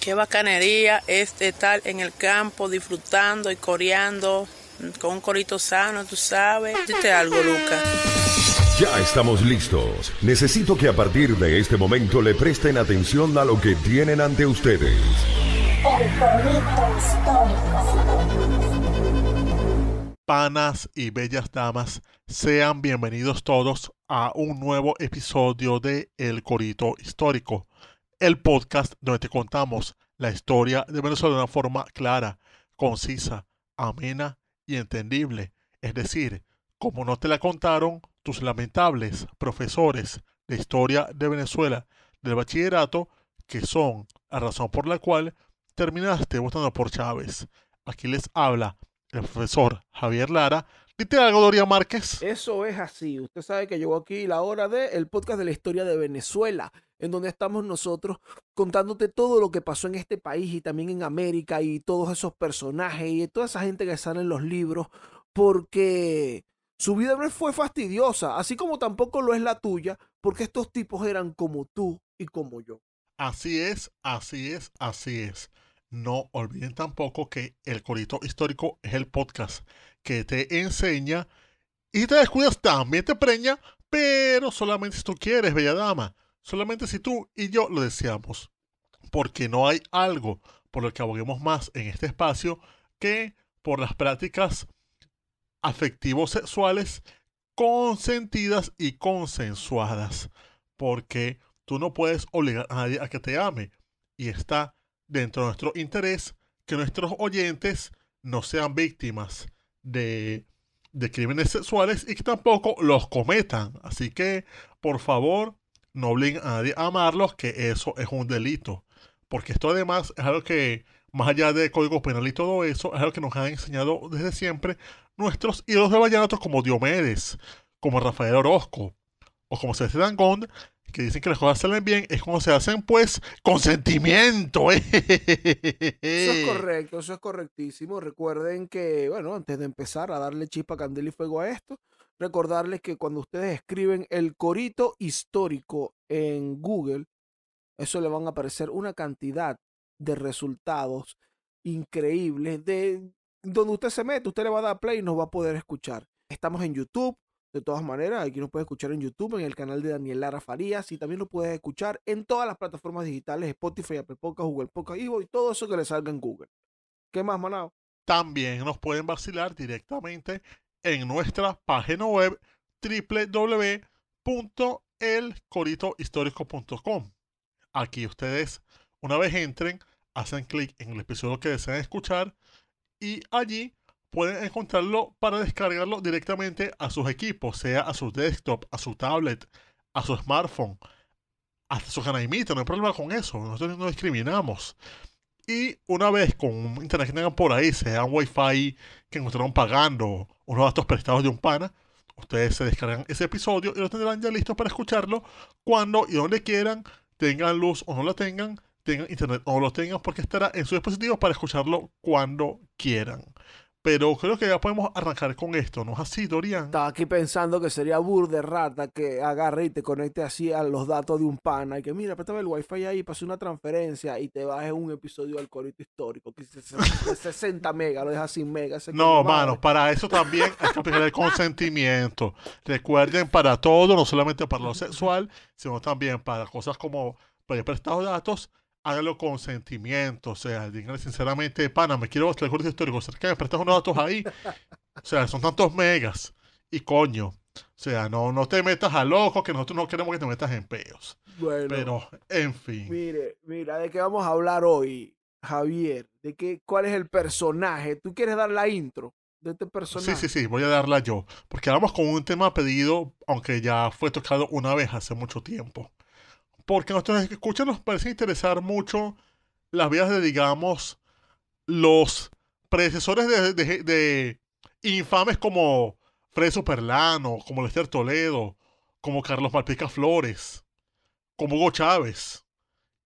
Qué bacanería este estar en el campo disfrutando y coreando mm, con un corito sano, tú sabes. Dite algo, Lucas. Ya estamos listos. Necesito que a partir de este momento le presten atención a lo que tienen ante ustedes. Panas y bellas damas, sean bienvenidos todos a un nuevo episodio de El Corito Histórico el podcast donde te contamos la historia de Venezuela de una forma clara, concisa, amena y entendible. Es decir, como no te la contaron tus lamentables profesores de historia de Venezuela del bachillerato, que son la razón por la cual terminaste votando por Chávez. Aquí les habla el profesor Javier Lara. Dite algo, Doria Márquez. Eso es así. Usted sabe que llegó aquí la hora del podcast de la historia de Venezuela en donde estamos nosotros contándote todo lo que pasó en este país y también en América y todos esos personajes y toda esa gente que sale en los libros, porque su vida no fue fastidiosa, así como tampoco lo es la tuya, porque estos tipos eran como tú y como yo. Así es, así es, así es. No olviden tampoco que El Corito Histórico es el podcast que te enseña y te descuidas, también te preña, pero solamente si tú quieres, bella dama solamente si tú y yo lo deseamos, porque no hay algo por lo que aboguemos más en este espacio que por las prácticas afectivos sexuales consentidas y consensuadas, porque tú no puedes obligar a nadie a que te ame y está dentro de nuestro interés que nuestros oyentes no sean víctimas de, de crímenes sexuales y que tampoco los cometan. Así que, por favor, no obliguen a nadie a amarlos, que eso es un delito. Porque esto además es algo que, más allá de código penal y todo eso, es algo que nos han enseñado desde siempre nuestros ídolos de vallaratos como Diomedes, como Rafael Orozco, o como se dice que dicen que las cosas salen bien, es como se hacen pues con sentimiento. ¿eh? Eso es correcto, eso es correctísimo. Recuerden que, bueno, antes de empezar a darle chispa, candela y fuego a esto, recordarles que cuando ustedes escriben el corito histórico en Google, eso le van a aparecer una cantidad de resultados increíbles de donde usted se mete, usted le va a dar play y nos va a poder escuchar. Estamos en YouTube, de todas maneras, aquí nos puede escuchar en YouTube, en el canal de Daniel Lara Farías y también lo puedes escuchar en todas las plataformas digitales, Spotify, Apple Podcast, Google Podcast, Ivo y todo eso que le salga en Google. ¿Qué más, Manao? También nos pueden vacilar directamente en nuestra página web www.elcoritohistórico.com. Aquí ustedes, una vez entren, hacen clic en el episodio que desean escuchar y allí pueden encontrarlo para descargarlo directamente a sus equipos, sea a su desktop, a su tablet, a su smartphone, hasta su canaimita, no hay problema con eso, nosotros no discriminamos. Y una vez con internet que tengan por ahí, sea un wifi que encontraron pagando unos datos prestados de un pana, ustedes se descargan ese episodio y lo tendrán ya listo para escucharlo cuando y donde quieran, tengan luz o no la tengan, tengan internet o no lo tengan, porque estará en su dispositivo para escucharlo cuando quieran. Pero creo que ya podemos arrancar con esto, ¿no es así, Dorian? Estaba aquí pensando que sería bur rata que agarre y te conecte así a los datos de un pana y que mira, préstame el wifi ahí, pase una transferencia y te bajes un episodio del corito histórico que es 60 megas, lo deja sin megas. No, mano, para eso también hay que aplicar el consentimiento. Recuerden, para todo, no solamente para lo sexual, sino también para cosas como prestar prestados datos hágalo con sentimiento, o sea, díganle sinceramente, pana, me quiero mostrar el curso histórico, que me prestas unos datos ahí? O sea, son tantos megas. Y coño, o sea, no, no te metas a loco, que nosotros no queremos que te metas en peos. Bueno, Pero, en fin. Mire, mira, ¿de qué vamos a hablar hoy, Javier? ¿De qué, cuál es el personaje? ¿Tú quieres dar la intro? De este personaje. Sí, sí, sí, voy a darla yo. Porque vamos con un tema pedido, aunque ya fue tocado una vez hace mucho tiempo porque nuestros escuchan nos parece interesar mucho las vidas de, digamos, los predecesores de, infames como Fred Superlano, como Lester Toledo, como Carlos Malpica Flores, como Hugo Chávez.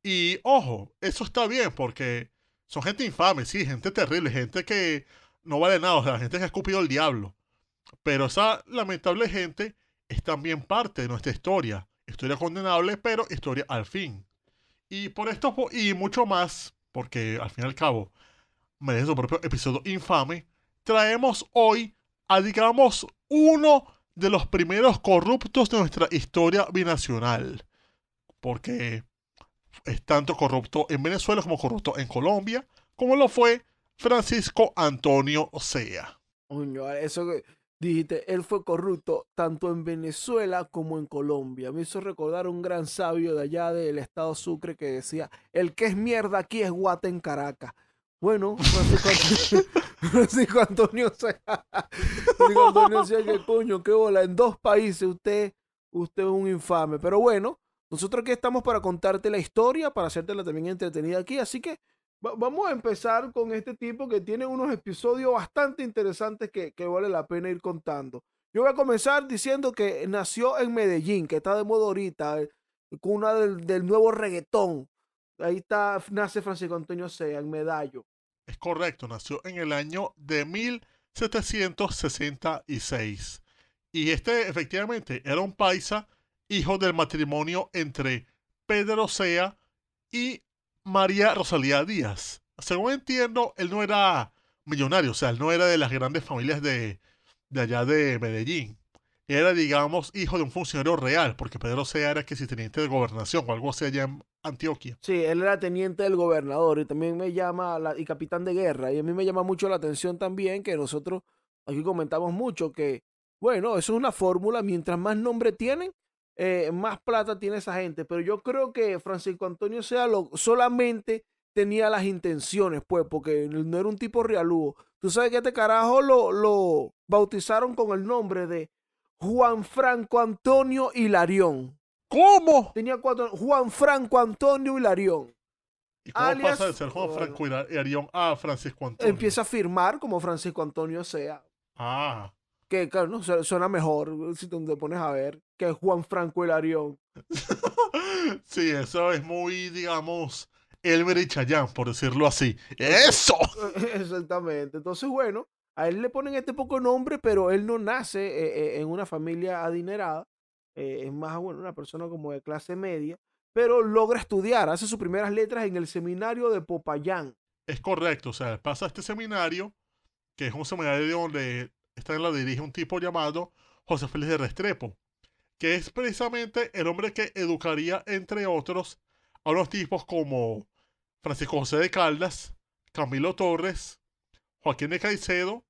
Y ojo, eso está bien porque son gente infame, sí, gente terrible, gente que no vale nada, o sea, gente que ha escupido el diablo. Pero esa lamentable gente es también parte de nuestra historia historia condenable, pero historia al fin. Y por esto y mucho más, porque al fin y al cabo merece su propio episodio infame, traemos hoy a, digamos, uno de los primeros corruptos de nuestra historia binacional. Porque es tanto corrupto en Venezuela como corrupto en Colombia, como lo fue Francisco Antonio Sea. Eso Dijiste, él fue corrupto tanto en Venezuela como en Colombia. Me hizo recordar un gran sabio de allá del estado Sucre que decía, el que es mierda aquí es guate en Caracas. Bueno, Francisco Antonio, Antonio Francisco Antonio que coño, qué bola. En dos países usted, usted es un infame. Pero bueno, nosotros aquí estamos para contarte la historia, para hacértela también entretenida aquí. Así que vamos a empezar con este tipo que tiene unos episodios bastante interesantes que, vale la pena ir contando. Yo voy a comenzar diciendo que nació en Medellín, que está de moda ahorita, eh, cuna del, nuevo reggaetón. Ahí está, nace Francisco Antonio Sea en Medallo. Es correcto, nació en el año de 1766. Y este efectivamente era un paisa, hijo del matrimonio entre Pedro Sea y María Rosalía Díaz. Según entiendo, él no era millonario, o sea, él no era de las grandes familias de, de allá de Medellín. Era, digamos, hijo de un funcionario real, porque Pedro Sea era que si teniente de gobernación o algo así allá en Antioquia. Sí, él era teniente del gobernador y también me llama, y capitán de guerra. Y a mí me llama mucho la atención también que nosotros aquí comentamos mucho que, bueno, eso es una fórmula, mientras más nombre tienen, eh, más plata tiene esa gente. Pero yo creo que Francisco Antonio lo solamente tenía las intenciones, pues, porque no era un tipo realudo. Tú sabes que este carajo lo, bautizaron con el nombre de Juan Franco Antonio Hilarión. ¿Cómo? Tenía cuatro. Juan Franco Antonio Hilarión. ¿Y cómo pasa de ser Juan Franco Hilarión a Francisco Antonio? Empieza a firmar como Francisco Antonio sea. Ah que claro, suena mejor uh, si te pones a ver, que Juan Franco Hilarión. sí, eso es muy, digamos, Elmer y Chayán, por decirlo así. ¡Eso! Exactamente. Entonces, bueno, a él le ponen este poco nombre, pero él no nace eh, eh, en una familia adinerada. Eh, es más, bueno, una persona como de clase media, pero logra estudiar, hace sus primeras letras en el seminario de Popayán. Es correcto, o sea, pasa este seminario, que es un seminario donde esta la dirige un tipo llamado José Félix de Restrepo, que es precisamente el hombre que educaría, entre otros, a unos tipos como Francisco José de Caldas, Camilo Torres, Joaquín de Caicedo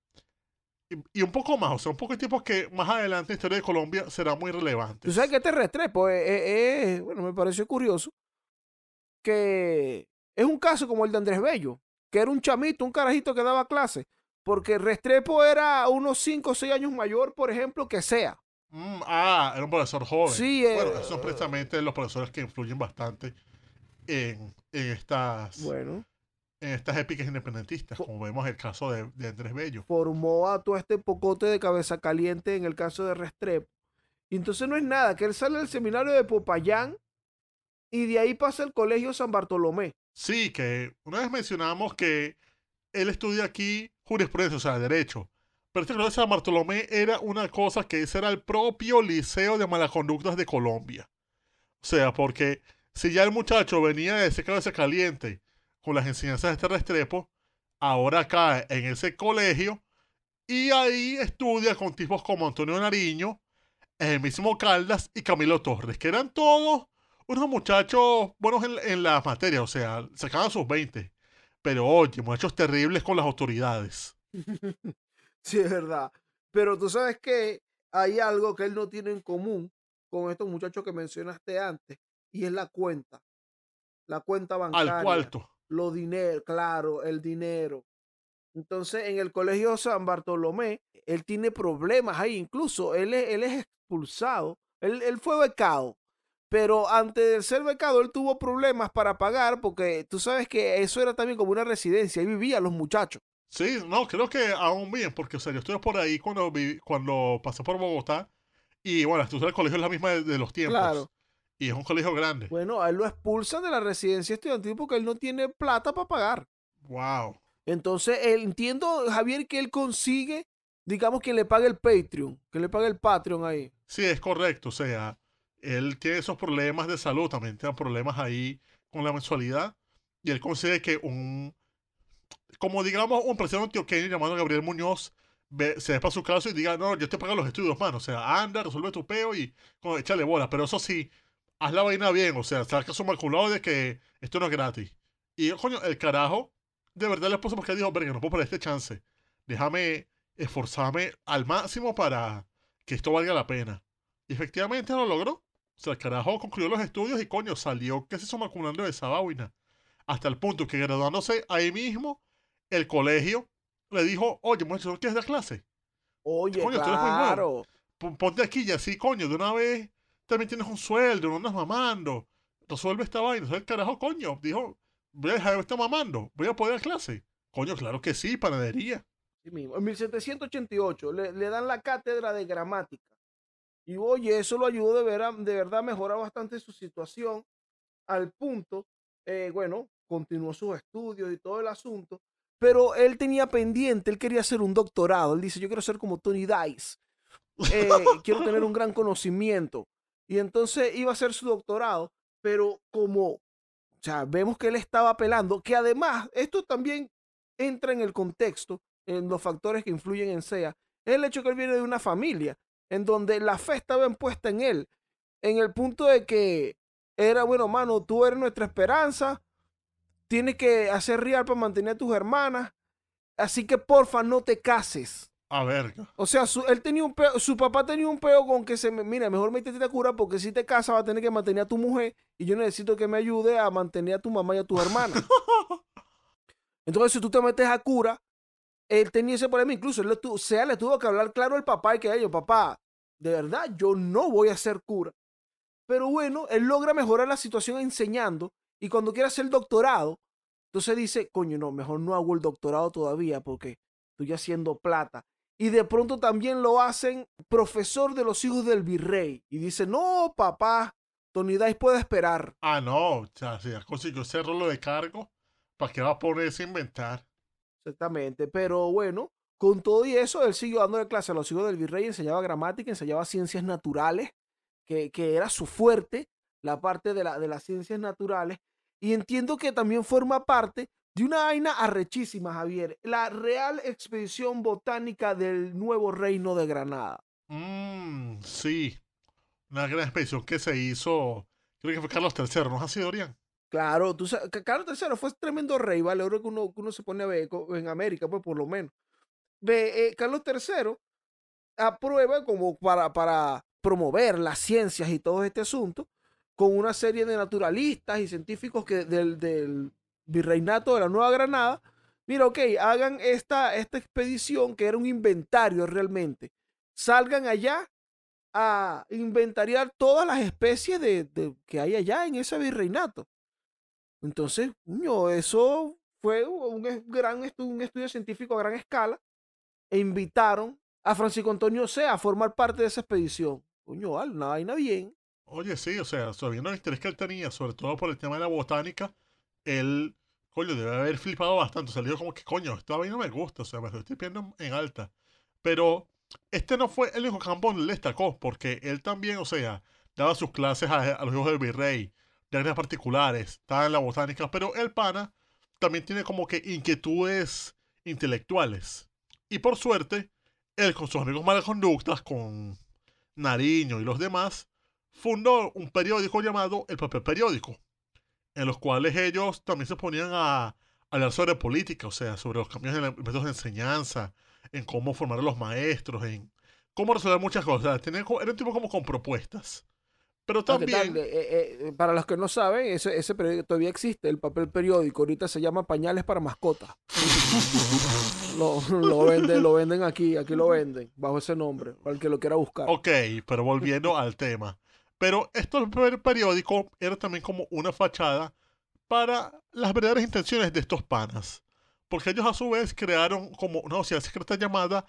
y, un poco más. O sea, un poco de tipos que más adelante en la historia de Colombia será muy relevante. sabes que este Restrepo es, bueno, me pareció curioso que es un caso como el de Andrés Bello, que era un chamito, un carajito que daba clase, porque Restrepo era unos 5 o 6 años mayor, por ejemplo, que sea. Mm, ah, era un profesor joven. Sí, eh, bueno, son precisamente los profesores que influyen bastante en, estas. Bueno. En estas épicas independentistas, como vemos el caso de, de Andrés Bello. Formó a todo este pocote de cabeza caliente en el caso de Restrepo. Y entonces no es nada, que él sale del seminario de Popayán y de ahí pasa al colegio San Bartolomé. Sí, que una vez mencionamos que él estudia aquí jurisprudencia, o sea, derecho. Pero este colegio de San Bartolomé era una cosa que ese era el propio liceo de malaconductas de Colombia. O sea, porque si ya el muchacho venía de ese cabeza caliente con las enseñanzas de este Restrepo, ahora cae en ese colegio y ahí estudia con tipos como Antonio Nariño, el mismo Caldas y Camilo Torres, que eran todos unos muchachos buenos en, la materia, o sea, sacaban sus 20. Pero oye, muchachos terribles con las autoridades. sí, es verdad. Pero tú sabes que hay algo que él no tiene en común con estos muchachos que mencionaste antes, y es la cuenta. La cuenta bancaria. Al cuarto. Los dinero, claro, el dinero. Entonces, en el colegio San Bartolomé, él tiene problemas ahí, incluso él es, él es expulsado. él fue becado pero antes de ser becado él tuvo problemas para pagar porque tú sabes que eso era también como una residencia, ahí vivían los muchachos. Sí, no, creo que aún bien, porque o sea, yo estuve por ahí cuando, cuando pasé por Bogotá y bueno, el colegio es la misma de, los tiempos. Claro. Y es un colegio grande. Bueno, él lo expulsan de la residencia estudiantil porque él no tiene plata para pagar. Wow. Entonces, entiendo, Javier, que él consigue, digamos, que le pague el Patreon, que le pague el Patreon ahí. Sí, es correcto, o sea, él tiene esos problemas de salud, también tiene problemas ahí con la mensualidad. Y él considera que un, como digamos, un presidente antioqueño llamado Gabriel Muñoz ve, se despa su caso y diga, no, yo te pago los estudios, mano. O sea, anda, resuelve tu peo y echale échale bola. Pero eso sí, haz la vaina bien, o sea, saca su maculado de que esto no es gratis. Y coño, el carajo, de verdad le puso porque dijo, verga, no puedo perder este chance. Déjame esforzarme al máximo para que esto valga la pena. Y efectivamente lo logró. O sea, el carajo concluyó los estudios y coño, salió que se hizo vacunando de esa vaina. Hasta el punto que graduándose ahí mismo, el colegio le dijo, oye, muchachos, ¿quieres dar clase? Oye, claro. Ponte aquí y así, coño, de una vez también tienes un sueldo, no andas mamando. Resuelve esta vaina. O sea, el carajo, coño, dijo, voy a dejar de estar mamando, voy a poder dar clase. Coño, claro que sí, panadería. mismo. En 1788 le dan la cátedra de gramática y oye, eso lo ayudó de, de verdad a mejorar bastante su situación al punto, eh, bueno, continuó sus estudios y todo el asunto, pero él tenía pendiente, él quería hacer un doctorado, él dice, yo quiero ser como Tony Dice, eh, quiero tener un gran conocimiento. Y entonces iba a hacer su doctorado, pero como, o sea, vemos que él estaba apelando, que además, esto también entra en el contexto, en los factores que influyen en SEA, el hecho que él viene de una familia en donde la fe estaba impuesta en él, en el punto de que era, bueno, mano, tú eres nuestra esperanza, tienes que hacer real para mantener a tus hermanas, así que porfa no te cases. A ah, ver. O sea, su, él tenía un peo, su papá tenía un peo con que se mira, mejor metete a cura porque si te casas va a tener que mantener a tu mujer y yo necesito que me ayude a mantener a tu mamá y a tus hermanas. Entonces, si tú te metes a cura, él tenía ese problema, incluso él o sea, le tuvo que hablar claro al papá y que ellos, papá, de verdad, yo no voy a ser cura. Pero bueno, él logra mejorar la situación enseñando y cuando quiere hacer el doctorado, entonces dice, coño, no, mejor no hago el doctorado todavía porque estoy haciendo plata. Y de pronto también lo hacen profesor de los hijos del virrey. Y dice, no, papá, Dice puede esperar. Ah, no, ya sea, si ese cerrarlo de cargo, ¿para que va a ponerse a inventar? Exactamente, pero bueno, con todo y eso, él siguió de clase a los hijos del virrey, enseñaba gramática, enseñaba ciencias naturales, que, era su fuerte, la parte de, la, de las ciencias naturales. Y entiendo que también forma parte de una vaina arrechísima, Javier, la Real Expedición Botánica del Nuevo Reino de Granada. Mm, sí, una gran expedición que se hizo, creo que fue Carlos III, ¿no es así, Dorian? Claro, Carlos III fue tremendo rey, ¿vale? Ahora que uno, uno se pone a ver en América, pues por lo menos. Eh, Carlos III aprueba como para, para promover las ciencias y todo este asunto con una serie de naturalistas y científicos que del, del virreinato de la Nueva Granada. Mira, ok, hagan esta, esta expedición que era un inventario realmente. Salgan allá a inventariar todas las especies de, que hay allá en ese virreinato. Entonces, eso fue un gran un estudio científico a gran escala e invitaron a Francisco Antonio Sea a formar parte de esa expedición. Coño, una vaina bien. Oye, sí, o sea, sabiendo el interés que él tenía, sobre todo por el tema de la botánica, él, coño, debe haber flipado bastante. salió como que, coño, esta no me gusta, o sea, me estoy viendo en alta. Pero este no fue el único campo le destacó, porque él también, o sea, daba sus clases a, los hijos del virrey, de áreas particulares, estaba en la botánica, pero el pana también tiene como que inquietudes intelectuales. Y por suerte, él con sus amigos conductas con Nariño y los demás, fundó un periódico llamado El Papel Periódico, en los cuales ellos también se ponían a hablar sobre política, o sea, sobre los cambios en los métodos de enseñanza, en cómo formar a los maestros, en cómo resolver muchas cosas. era un tipo como con propuestas. Pero también... Eh, eh, para los que no saben, ese, periódico todavía existe, el papel periódico. Ahorita se llama Pañales para Mascotas. lo, venden, lo venden aquí, aquí lo venden, bajo ese nombre, para el que lo quiera buscar. Ok, pero volviendo al tema. Pero esto papel periódico era también como una fachada para las verdaderas intenciones de estos panas. Porque ellos a su vez crearon como una sociedad secreta llamada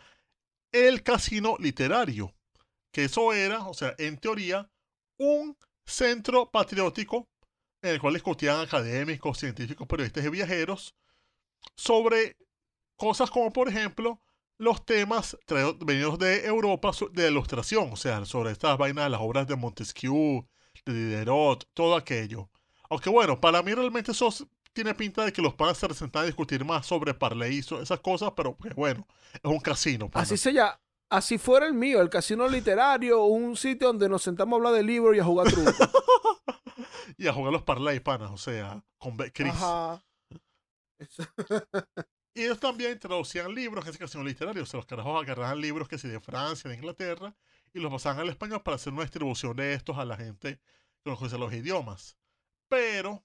el casino literario. Que eso era, o sea, en teoría, un centro patriótico en el cual discutían académicos, científicos, periodistas y viajeros sobre cosas como, por ejemplo, los temas venidos de Europa de ilustración, o sea, sobre estas vainas las obras de Montesquieu, de Diderot, todo aquello. Aunque bueno, para mí realmente eso tiene pinta de que los panas se resentan a discutir más sobre Parley esas cosas, pero pues, bueno, es un casino. Así se, ya, así fuera el mío, el casino literario, un sitio donde nos sentamos a hablar de libros y a jugar truco. y a jugar los parlay, panas, o sea, con Chris. y ellos también traducían libros en ese casino literario, o sea, los carajos agarraban libros que sí de Francia, de Inglaterra, y los pasaban al español para hacer una distribución de estos a la gente que no conoce los idiomas. Pero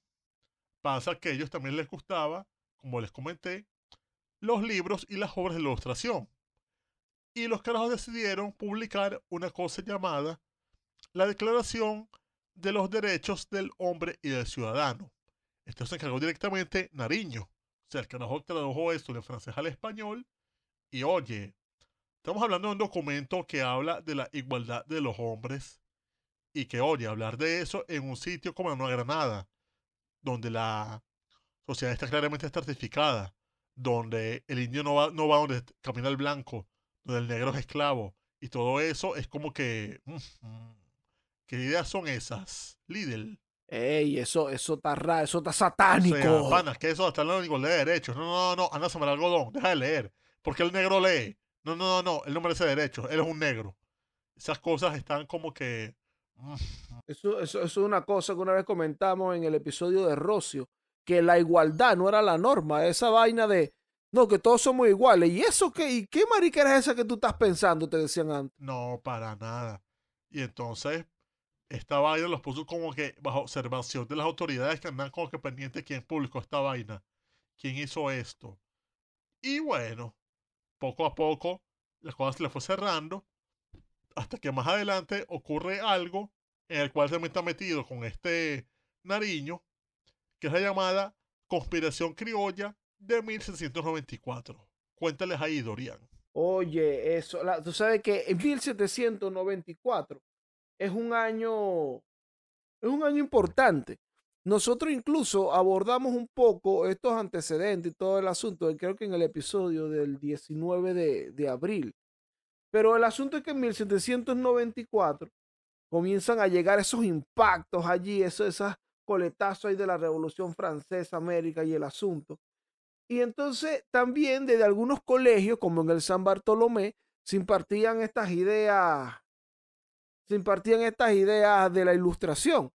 pasa que a ellos también les gustaba, como les comenté, los libros y las obras de ilustración y los carajos decidieron publicar una cosa llamada la Declaración de los Derechos del Hombre y del Ciudadano. Esto se encargó directamente Nariño. O sea, el carajo tradujo esto de francés al español. Y oye, estamos hablando de un documento que habla de la igualdad de los hombres. Y que, oye, hablar de eso en un sitio como la Nueva Granada, donde la sociedad está claramente estratificada, donde el indio no va, no va donde camina el blanco, del negro es esclavo. Y todo eso es como que... Mm, mm, ¿Qué ideas son esas, Lidl? Ey, eso, eso está raro, eso está satánico. O que eso está hablando de igualdad de derechos. No, no, no, anda a sembrar algodón, deja de leer. Porque el negro lee. No, no, no, no, él no merece derechos, él es un negro. Esas cosas están como que... Mm, eso, eso, eso, es una cosa que una vez comentamos en el episodio de Rocio, que la igualdad no era la norma, esa vaina de no, que todos somos iguales. ¿Y eso qué? ¿Y qué marica es esa que tú estás pensando? Te decían antes. No, para nada. Y entonces, esta vaina los puso como que bajo observación de las autoridades que andan como que pendientes quién publicó esta vaina, quién hizo esto. Y bueno, poco a poco la cosa se le fue cerrando hasta que más adelante ocurre algo en el cual se me está metido con este Nariño, que es la llamada conspiración criolla de 1794. Cuéntales ahí, Dorian. Oye, eso, tú sabes que en 1794 es un año, es un año importante. Nosotros incluso abordamos un poco estos antecedentes y todo el asunto, eh, creo que en el episodio del 19 de, abril. Pero el asunto es que en 1794 comienzan a llegar esos impactos allí, esos, esas coletazos ahí de la Revolución Francesa, América y el asunto. Y entonces también desde algunos colegios, como en el San Bartolomé, se impartían estas ideas, se impartían estas ideas de la ilustración.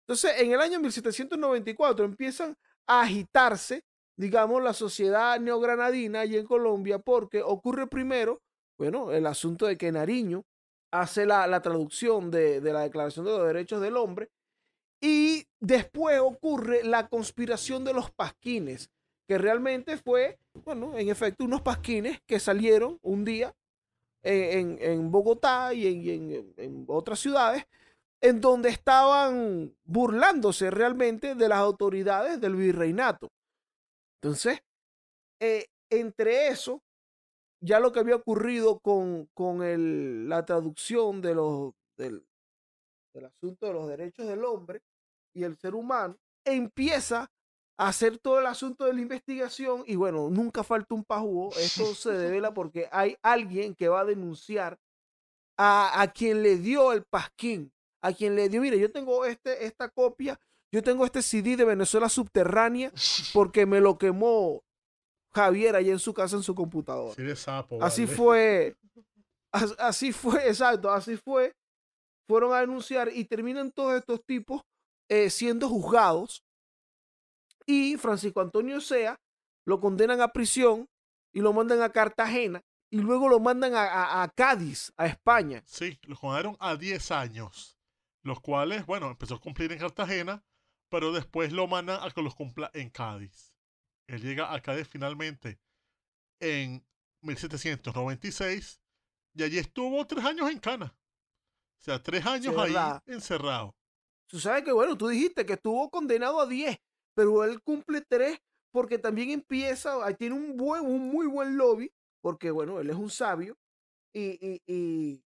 Entonces, en el año 1794 empiezan a agitarse, digamos, la sociedad neogranadina y en Colombia, porque ocurre primero, bueno, el asunto de que Nariño hace la, traducción de, de la Declaración de los Derechos del Hombre, y después ocurre la conspiración de los pasquines, que realmente fue, bueno, en efecto, unos pasquines que salieron un día en, Bogotá y en, otras ciudades, en donde estaban burlándose realmente de las autoridades del virreinato. Entonces, eh, entre eso, ya lo que había ocurrido con, la traducción de los, del, del asunto de los derechos del hombre y el ser humano, empieza hacer todo el asunto de la investigación y bueno, nunca falta un pajugo. Eso se devela porque hay alguien que va a denunciar a, quien le dio el pasquín, a quien le dio, mire, yo tengo este, esta copia, yo tengo este CD de Venezuela subterránea porque me lo quemó Javier allá en su casa en su computadora. Así fue, así fue, exacto, así fue. Fueron a denunciar y terminan todos estos tipos eh, siendo juzgados y Francisco Antonio Sea lo condenan a prisión y lo mandan a Cartagena y luego lo mandan a, Cádiz, a España. Sí, lo condenaron a 10 años, los cuales, bueno, empezó a cumplir en Cartagena, pero después lo mandan a que los cumpla en Cádiz. Él llega a Cádiz finalmente en 1796 y allí estuvo tres años en Cana. O sea, tres años ahí encerrado. Tú sabes que, bueno, tú dijiste que estuvo condenado a 10 pero él cumple tres porque también empieza, ahí tiene un, buen, un muy buen lobby, porque bueno, él es un sabio, y, y,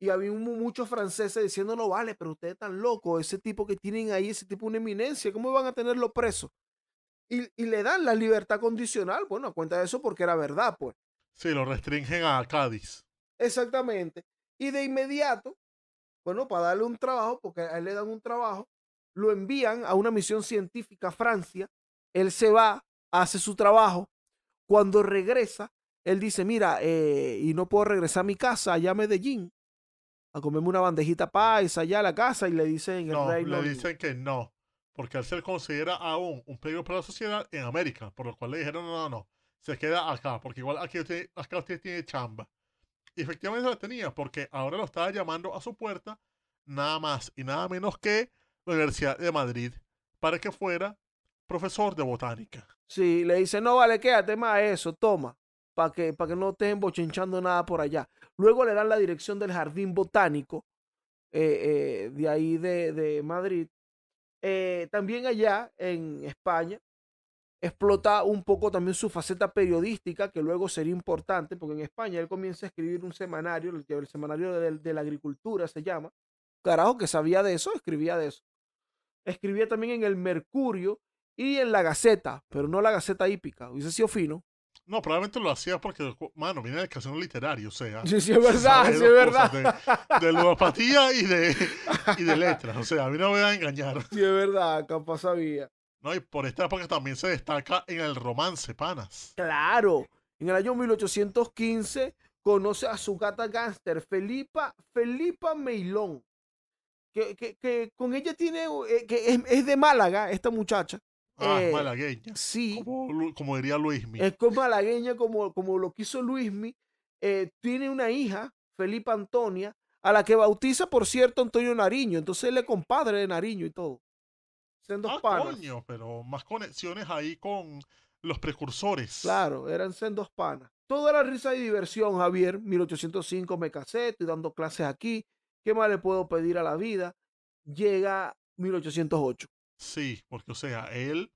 y, había muchos franceses diciendo, no vale, pero ustedes tan locos, ese tipo que tienen ahí, ese tipo una eminencia, ¿cómo van a tenerlo preso? Y, y le dan la libertad condicional, bueno, cuenta de eso porque era verdad, pues. Sí, lo restringen a Cádiz. Exactamente. Y de inmediato, bueno, para darle un trabajo, porque a él le dan un trabajo, lo envían a una misión científica a Francia, él se va, hace su trabajo, cuando regresa, él dice, mira, eh, y no puedo regresar a mi casa, allá a Medellín, a comerme una bandejita paisa allá a la casa, y le dicen, no, le dicen que no, porque él se considera aún un peligro para la sociedad en América, por lo cual le dijeron, no, no, no, se queda acá, porque igual aquí usted, acá usted tiene chamba. Y efectivamente la tenía, porque ahora lo estaba llamando a su puerta, nada más y nada menos que la Universidad de Madrid para que fuera profesor de botánica. Sí, le dice, no, vale, quédate más eso, toma, para que, para que no estés bochinchando nada por allá. Luego le dan la dirección del jardín botánico eh, eh, de ahí de, Madrid. Eh, también allá en España explota un poco también su faceta periodística, que luego sería importante, porque en España él comienza a escribir un semanario, el, el semanario de, de, la agricultura se llama. Carajo, que sabía de eso, escribía de eso escribía también en el Mercurio y en la Gaceta, pero no la Gaceta Hípica. Hubiese sido fino. No, probablemente lo hacía porque, mano, viene de canción literaria, o sea. Sí, sí, es verdad, sí, es verdad. De, ludopatía y de, letras, o sea, a mí no me voy a engañar. Sí, es verdad, capaz sabía. No, y por esta época también se destaca en el romance, panas. Claro, en el año 1815 conoce a su gata gánster, Felipa, Felipa Meilón, que, con ella tiene, eh, que es, de Málaga, esta muchacha. Ah, eh, malagueña. Sí. Como, diría Luismi. Es como malagueña, como, como lo quiso Luismi. Eh, tiene una hija, Felipe Antonia, a la que bautiza, por cierto, Antonio Nariño. Entonces él es compadre de Nariño y todo. son dos ah, panas. Coño, pero más conexiones ahí con los precursores. Claro, eran sendos panas. Toda la risa y diversión, Javier. 1805 me casé, estoy dando clases aquí. ¿Qué más le puedo pedir a la vida? Llega 1808. Sí, porque o sea, él,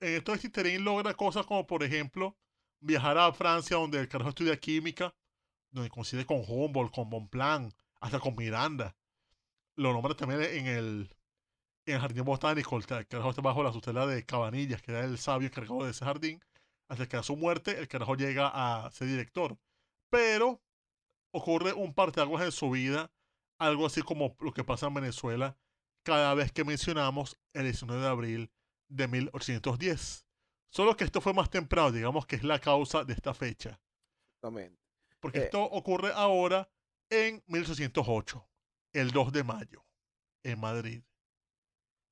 en esto de Cisterín logra cosas como, por ejemplo, viajar a Francia, donde el carajo estudia química, donde coincide con Humboldt, con Bonplan, hasta con Miranda. Lo nombra también en el, el jardín botánico, el carajo está bajo la tutela de Cabanillas, que era el sabio encargado de ese jardín. Hasta que a su muerte, el carajo llega a ser director. Pero ocurre un par de aguas en su vida algo así como lo que pasa en Venezuela cada vez que mencionamos el 19 de abril de 1810. Solo que esto fue más temprano, digamos que es la causa de esta fecha. Exactamente. Porque eh. esto ocurre ahora en 1808, el 2 de mayo, en Madrid.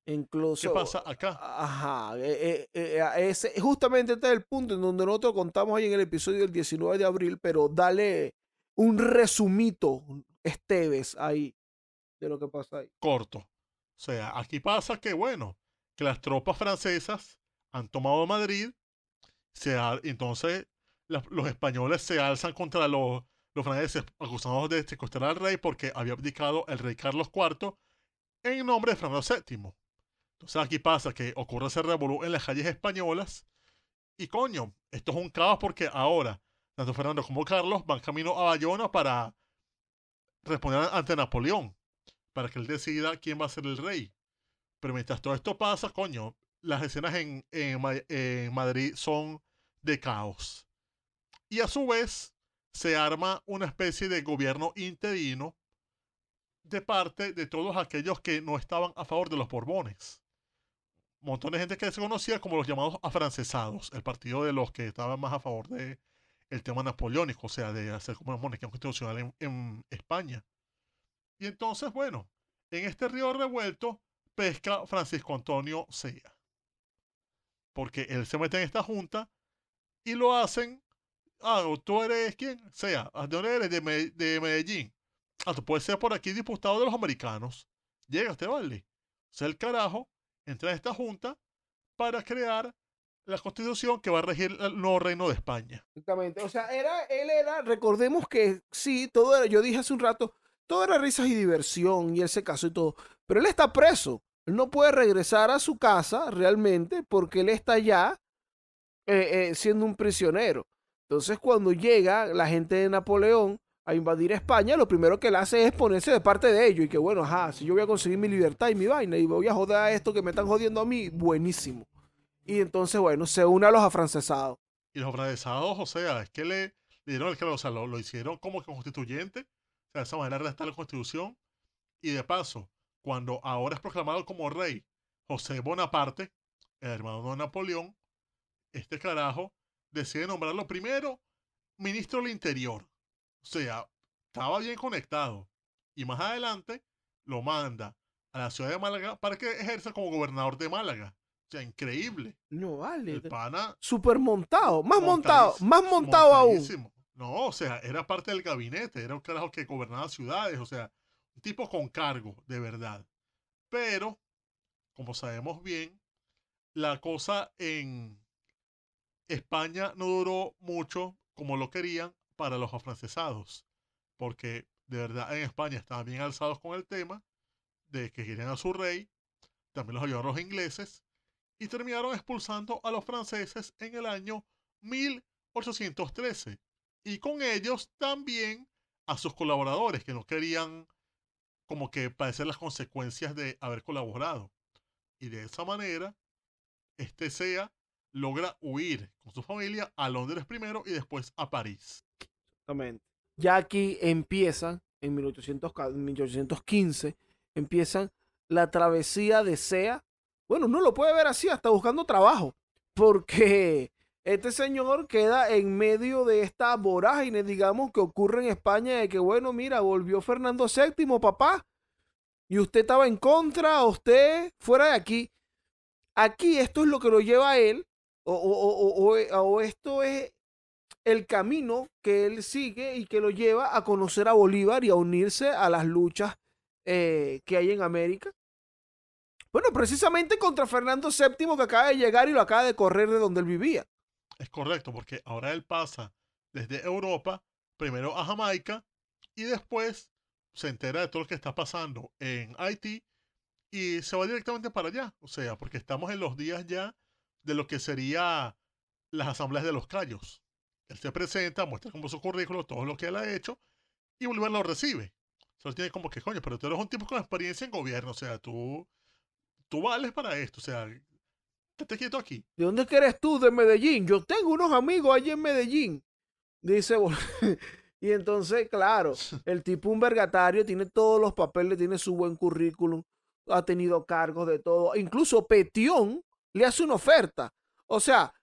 Incluso. ¿Qué pasa acá? Ajá. Eh, eh, justamente este es el punto en donde nosotros contamos ahí en el episodio del 19 de abril, pero dale un resumito Esteves ahí de lo que pasa ahí. Corto. O sea, aquí pasa que, bueno, que las tropas francesas han tomado Madrid, entonces los españoles se alzan contra los, los franceses acusados de secuestrar al rey porque había abdicado el rey Carlos IV en nombre de Fernando VII. Entonces aquí pasa que ocurre ese revolú en las calles españolas y coño, esto es un caos porque ahora tanto Fernando como Carlos van camino a Bayona para responder ante Napoleón para que él decida quién va a ser el rey. Pero mientras todo esto pasa, coño, las escenas en, en, en Madrid son de caos. Y a su vez, se arma una especie de gobierno interino de parte de todos aquellos que no estaban a favor de los Borbones. montón de gente que se conocía como los llamados afrancesados, el partido de los que estaban más a favor de el tema napoleónico, o sea, de hacer como una monarquía constitucional en, España. Y entonces, bueno, en este río revuelto pesca Francisco Antonio Sea. Porque él se mete en esta junta y lo hacen. Ah, tú eres quién? Sea. ¿De dónde eres? De, Medellín. Ah, tú puedes ser por aquí diputado de los americanos. Llega este vale. O sea, el carajo entra en esta junta para crear la constitución que va a regir el nuevo reino de España. Exactamente. O sea, era, él era, recordemos que sí, todo era, yo dije hace un rato, todo era risas y diversión, y ese caso y todo, pero él está preso. Él no puede regresar a su casa realmente porque él está ya eh, eh, siendo un prisionero. Entonces, cuando llega la gente de Napoleón a invadir España, lo primero que él hace es ponerse de parte de ellos y que, bueno, ajá, si yo voy a conseguir mi libertad y mi vaina y voy a joder a esto que me están jodiendo a mí, buenísimo. Y entonces, bueno, se une a los afrancesados. Y los afrancesados, o sea, es que le, dieron el que o sea, lo, hicieron como constituyente, o sea, esa manera de la constitución. Y de paso, cuando ahora es proclamado como rey José Bonaparte, el hermano de Napoleón, este carajo decide nombrarlo primero ministro del Interior. O sea, estaba bien conectado. Y más adelante lo manda a la ciudad de Málaga para que ejerza como gobernador de Málaga. O sea, increíble. No vale. El pana. Súper montado. Más montado. Más montado aún. No, o sea, era parte del gabinete. Era un carajo que gobernaba ciudades. O sea, un tipo con cargo, de verdad. Pero, como sabemos bien, la cosa en España no duró mucho como lo querían para los afrancesados. Porque de verdad en España estaban bien alzados con el tema de que querían a su rey. También los ayudaron los ingleses y terminaron expulsando a los franceses en el año 1813. Y con ellos también a sus colaboradores que no querían como que padecer las consecuencias de haber colaborado. Y de esa manera, este sea logra huir con su familia a Londres primero y después a París. Exactamente. Ya aquí empiezan, en 1815, empiezan la travesía de Sea bueno, no lo puede ver así, está buscando trabajo, porque este señor queda en medio de estas vorágine, digamos, que ocurre en España, de que, bueno, mira, volvió Fernando VII, papá, y usted estaba en contra, usted fuera de aquí. Aquí esto es lo que lo lleva a él, eh, o, esto es el camino que él sigue y que lo lleva a conocer a Bolívar y a unirse a las luchas eh, que hay en América. Bueno, precisamente contra Fernando VII que acaba de llegar y lo acaba de correr de donde él vivía. Es correcto, porque ahora él pasa desde Europa, primero a Jamaica y después se entera de todo lo que está pasando en Haití y se va directamente para allá. O sea, porque estamos en los días ya de lo que sería las asambleas de los callos. Él se presenta, muestra como su currículo, todo lo que él ha hecho y Bolívar lo recibe. Solo tiene como que, coño, pero tú eres un tipo con experiencia en gobierno, o sea, tú tú vales para esto, o sea, te quieto aquí. ¿De dónde eres tú? De Medellín. Yo tengo unos amigos allí en Medellín. Dice, y entonces, claro, el tipo un vergatario tiene todos los papeles, tiene su buen currículum, ha tenido cargos de todo. Incluso Petión le hace una oferta. O sea,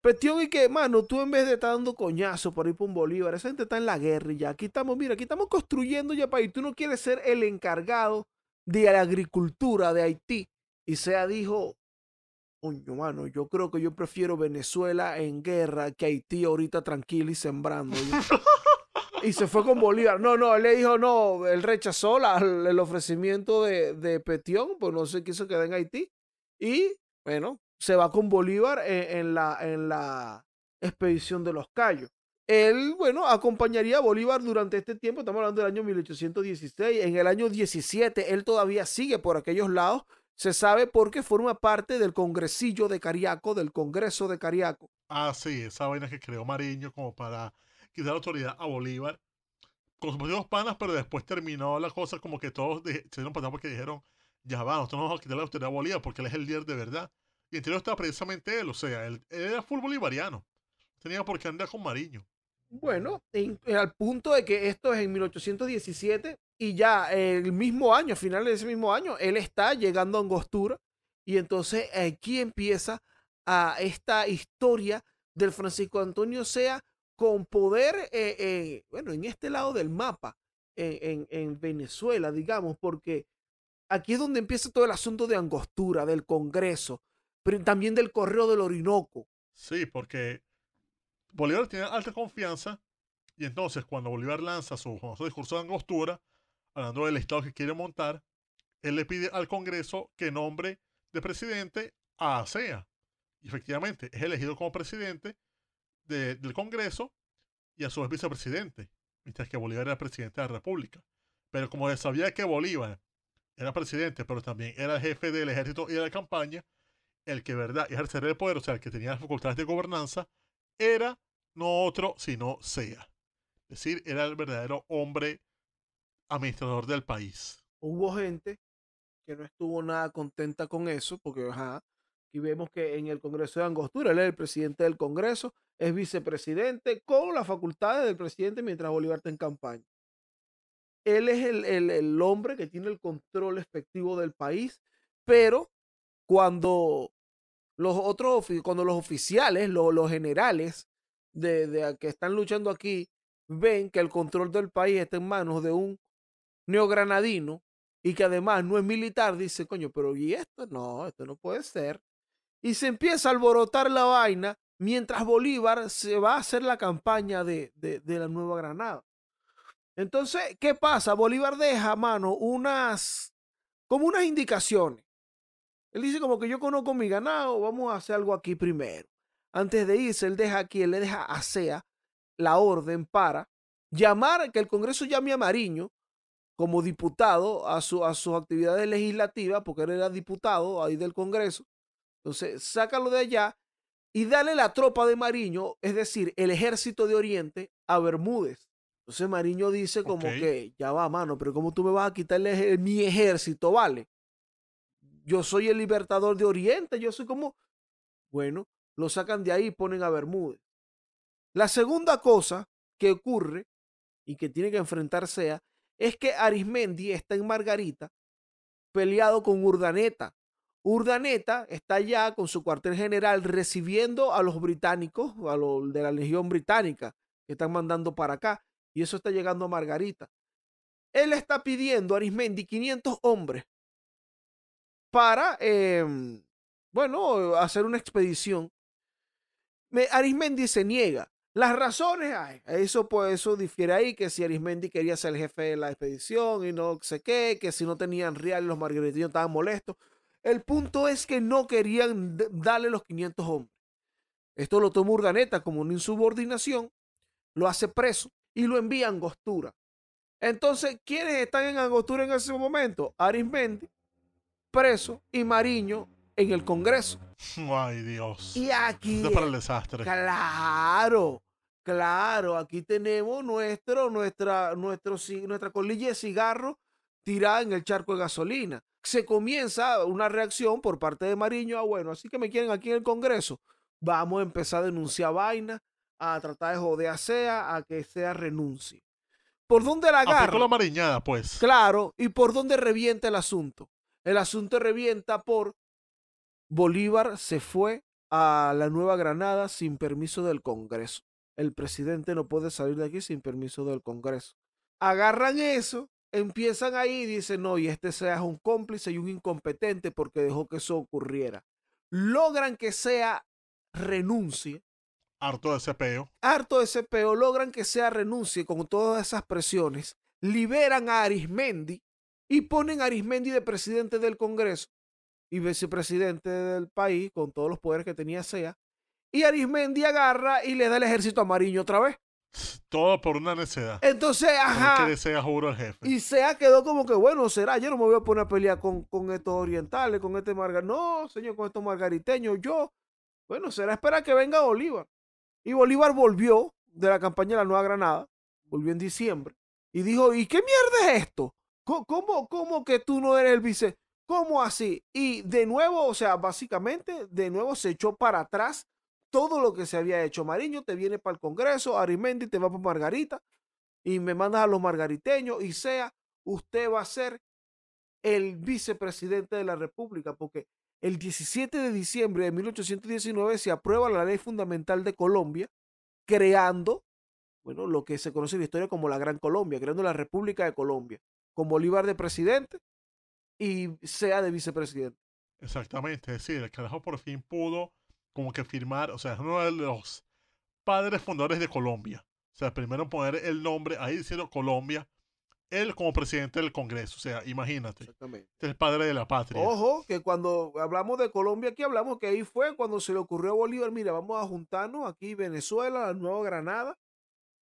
Petión y que, mano, tú en vez de estar dando coñazo por ir por un Bolívar, esa gente está en la guerra y ya, Aquí estamos, mira, aquí estamos construyendo ya país. Tú no quieres ser el encargado de la agricultura de Haití. Y ha dijo, coño, mano, yo creo que yo prefiero Venezuela en guerra que Haití ahorita tranquilo y sembrando. y se fue con Bolívar. No, no, él le dijo, no, él rechazó el ofrecimiento de, de, Petión, pues no se quiso quedar en Haití. Y bueno, se va con Bolívar la, en la expedición de los Cayos él, bueno, acompañaría a Bolívar durante este tiempo, estamos hablando del año 1816, en el año 17, él todavía sigue por aquellos lados, se sabe porque forma parte del Congresillo de Cariaco, del Congreso de Cariaco. Ah, sí, esa vaina que creó Mariño como para quitar autoridad a Bolívar, con sus panas, pero después terminó la cosa como que todos se dieron para porque dijeron, ya va, nosotros no vamos a quitar la autoridad a Bolívar porque él es el líder de verdad. Y entre ellos estaba precisamente él, o sea, él, él era full bolivariano tenía por qué andar con Mariño. Bueno, e eh, al punto de que esto es en 1817 y ya el mismo año, a finales de ese mismo año, él está llegando a Angostura y entonces aquí empieza a esta historia del Francisco Antonio Sea con poder, eh, eh, bueno, en este lado del mapa, en, en Venezuela, digamos, porque aquí es donde empieza todo el asunto de Angostura, del Congreso, pero también del Correo del Orinoco. Sí, porque Bolívar tiene alta confianza y entonces cuando Bolívar lanza su discurso de angostura, hablando del Estado que quiere montar, él le pide al Congreso que nombre de presidente a ASEA. Y efectivamente, es elegido como presidente del Congreso y a su vez vicepresidente, mientras que Bolívar era presidente de la República. Pero como sabía que Bolívar era presidente, pero también era jefe del ejército y de la campaña, el que verdad ejercería el poder, o sea, el que tenía las facultades de gobernanza, era no otro sino sea. Es decir, era el verdadero hombre administrador del país. Hubo gente que no estuvo nada contenta con eso, porque ajá, vemos que en el Congreso de Angostura, él es el presidente del Congreso, es vicepresidente con las facultades del presidente mientras Bolívar está en campaña. Él es el, hombre que tiene el control efectivo del país, pero cuando los otros, cuando los oficiales, los, los generales, de, que están luchando aquí ven que el control del país está en manos de un neogranadino y que además no es militar, dice, coño, pero ¿y esto? No, esto no puede ser. Y se empieza a alborotar la vaina mientras Bolívar se va a hacer la campaña de, la Nueva Granada. Entonces, ¿qué pasa? Bolívar deja, a mano, unas, como unas indicaciones. Él dice como que yo conozco mi ganado, vamos a hacer algo aquí primero antes de irse, él deja aquí, él le deja a SEA la orden para llamar, que el Congreso llame a Mariño como diputado a, su, a sus actividades legislativas, porque él era diputado ahí del Congreso. Entonces, sácalo de allá y dale la tropa de Mariño, es decir, el ejército de Oriente, a Bermúdez. Entonces Mariño dice como que, ya va, mano, pero ¿cómo tú me vas a quitarle mi ejército, vale? Yo soy el libertador de Oriente, yo soy como, bueno, lo sacan de ahí y ponen a Bermúdez. La segunda cosa que ocurre y que tiene que enfrentarse es que Arismendi está en Margarita peleado con Urdaneta. Urdaneta está ya con su cuartel general recibiendo a los británicos, a los de la Legión Británica, que están mandando para acá, y eso está llegando a Margarita. Él está pidiendo a Arismendi 500 hombres para, em, bueno, hacer una expedición Arismendi se niega. Las razones, hay eso pues eso difiere ahí, que si Arismendi quería ser el jefe de la expedición y no sé qué, que si no tenían real los margaritinos estaban molestos. El punto es que no querían darle los 500 hombres. Esto lo toma Urganeta como una insubordinación, lo hace preso y lo envía a Angostura. Entonces, ¿quiénes están en Angostura en ese momento? Arismendi, preso, y Mariño en el Congreso. Ay, Dios. Y aquí. para el desastre. Claro, claro. Aquí tenemos nuestro, nuestra, nuestro, nuestra colilla de cigarro tirada en el charco de gasolina. Se comienza una reacción por parte de Mariño. a ah, bueno, así que me quieren aquí en el Congreso. Vamos a empezar a denunciar vaina, a tratar de joder a SEA, a que SEA renuncie. ¿Por dónde la ah, pues, agarra? la mariñada, pues. Claro, y por dónde revienta el asunto. El asunto revienta por Bolívar se fue a la Nueva Granada sin permiso del Congreso. El presidente no puede salir de aquí sin permiso del Congreso. Agarran eso, empiezan ahí y dicen, no, y este sea un cómplice y un incompetente porque dejó que eso ocurriera. Logran que sea renuncie. Harto de ese peo. Harto de ese peo. Logran que sea renuncie con todas esas presiones. Liberan a Arismendi y ponen a Arismendi de presidente del Congreso y vicepresidente del país con todos los poderes que tenía SEA. Y Arismendi agarra y le da el ejército a Mariño otra vez. Todo por una necedad. Entonces, ajá. Que desea, jefe. Y SEA quedó como que, bueno, será, yo no me voy a poner a pelear con, estos orientales, con este marga No, señor, con estos margariteños, yo. Bueno, será espera que venga Bolívar. Y Bolívar volvió de la campaña de la Nueva Granada, volvió en diciembre, y dijo, ¿y qué mierda es esto? cómo, cómo que tú no eres el vice? ¿Cómo así? Y de nuevo, o sea, básicamente, de nuevo se echó para atrás todo lo que se había hecho. Mariño te viene para el Congreso, Arimendi te va para Margarita y me mandas a los margariteños y sea, usted va a ser el vicepresidente de la República, porque el 17 de diciembre de 1819 se aprueba la ley fundamental de Colombia, creando, bueno, lo que se conoce en la historia como la Gran Colombia, creando la República de Colombia, con Bolívar de presidente y sea de vicepresidente. Exactamente, es decir, el carajo por fin pudo como que firmar, o sea, es uno de los padres fundadores de Colombia. O sea, primero poner el nombre ahí diciendo Colombia, él como presidente del Congreso, o sea, imagínate. Exactamente. El padre de la patria. Ojo, que cuando hablamos de Colombia, aquí hablamos que ahí fue cuando se le ocurrió a Bolívar, mira, vamos a juntarnos aquí Venezuela, la Nueva Granada,